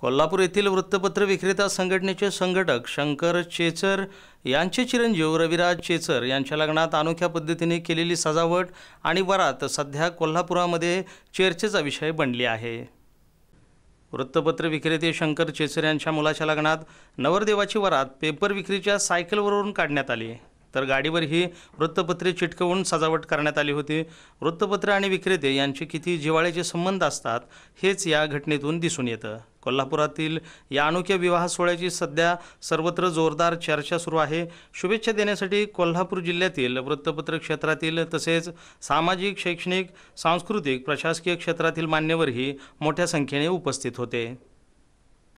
कोल्हापूर येथील वृत्तपत्र विक्रेता संघटनेचे संघटक शंकर चेचर यांचे चिरंजीव रविराज चेचर यांच्या लग्नात अनोख्या पद्धतीने केलेली सजावट आणि वरात सध्या कोल्हापुरामध्ये चर्चेचा विषय बनली आहे वृत्तपत्र विक्रेते शंकर चेचर यांच्या मुलाच्या लग्नात नवरदेवाची वरात पेपर विक्रीच्या सायकलवरून काढण्यात आली तर गाडीवर ही वृत्तपत्रे चिटकवून सजावट करण्यात आली होती वृत्तपत्र आणि विक्रेते यांचे किती जिवाळ्याचे संबंध असतात हेच या घटनेतून दिसून येतं कोल्हापुरातील या अनोख्या विवाह सोहळ्याची सध्या सर्वत्र जोरदार चर्चा सुरू आहे शुभेच्छा देण्यासाठी कोल्हापूर जिल्ह्यातील वृत्तपत्र क्षेत्रातील तसेच सामाजिक शैक्षणिक सांस्कृतिक प्रशासकीय क्षेत्रातील मान्यवरही मोठ्या संख्येने उपस्थित होते